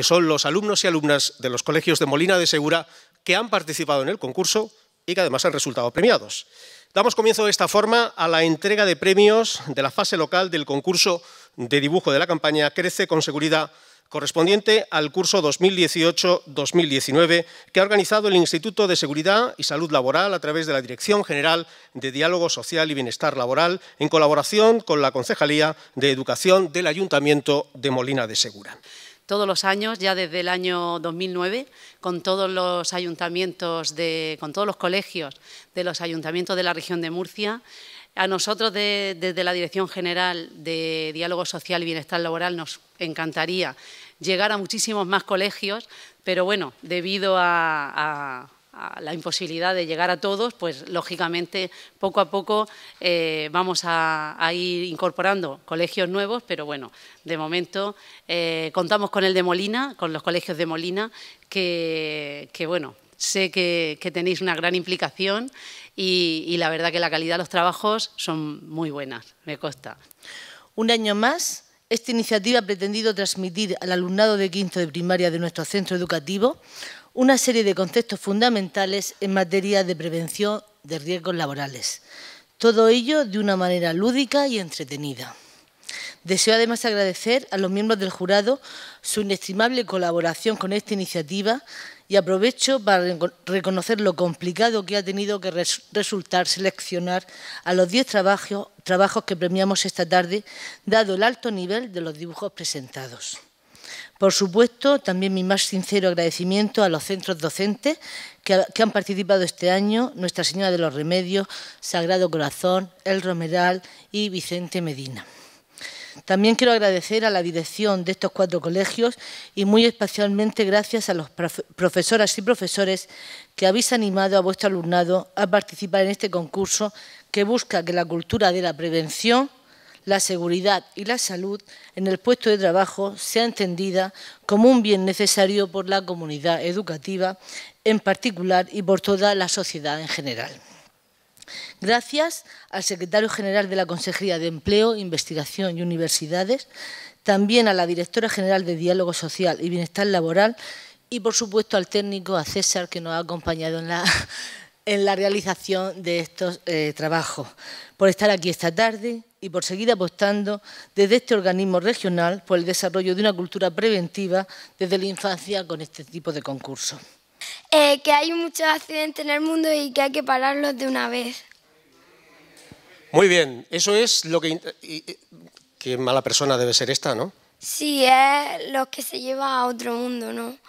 que son los alumnos y alumnas de los colegios de Molina de Segura que han participado en el concurso y que además han resultado premiados. Damos comienzo de esta forma a la entrega de premios de la fase local del concurso de dibujo de la campaña Crece con Seguridad correspondiente al curso 2018-2019 que ha organizado el Instituto de Seguridad y Salud Laboral a través de la Dirección General de Diálogo Social y Bienestar Laboral en colaboración con la Concejalía de Educación del Ayuntamiento de Molina de Segura todos los años, ya desde el año 2009, con todos los ayuntamientos, de, con todos los colegios de los ayuntamientos de la región de Murcia. A nosotros, de, desde la Dirección General de Diálogo Social y Bienestar Laboral, nos encantaría llegar a muchísimos más colegios, pero bueno, debido a la imposibilidad de llegar a todos, pues lógicamente poco a poco eh, vamos a, ir incorporando colegios nuevos, pero bueno, de momento eh, contamos con el de Molina, con los colegios de Molina, que, bueno, sé que, tenéis una gran implicación y, y la verdad que la calidad de los trabajos son muy buenas, me consta. Un año más, esta iniciativa ha pretendido transmitir al alumnado de quinto de primaria de nuestro centro educativo una serie de conceptos fundamentales en materia de prevención de riesgos laborales. Todo ello de una manera lúdica y entretenida. Deseo además agradecer a los miembros del jurado su inestimable colaboración con esta iniciativa y aprovecho para reconocer lo complicado que ha tenido que resultar seleccionar a los diez trabajos que premiamos esta tarde, dado el alto nivel de los dibujos presentados. Por supuesto, también mi más sincero agradecimiento a los centros docentes que, han participado este año, Nuestra Señora de los Remedios, Sagrado Corazón, El Romeral y Vicente Medina. También quiero agradecer a la dirección de estos cuatro colegios y muy especialmente gracias a las profesoras y profesores que habéis animado a vuestro alumnado a participar en este concurso que busca que la cultura de la prevención la seguridad y la salud en el puesto de trabajo sea entendida como un bien necesario por la comunidad educativa en particular y por toda la sociedad en general. Gracias al secretario general de la Consejería de Empleo, Investigación y Universidades, también a la directora general de Diálogo Social y Bienestar Laboral y, por supuesto, al técnico, a César, que nos ha acompañado en la en la realización de estos eh, trabajos, por estar aquí esta tarde y por seguir apostando desde este organismo regional por el desarrollo de una cultura preventiva desde la infancia con este tipo de concursos. Eh, que hay muchos accidentes en el mundo y que hay que pararlos de una vez. Muy bien, eso es lo que... Qué mala persona debe ser esta, ¿no? Sí, es lo que se lleva a otro mundo, ¿no?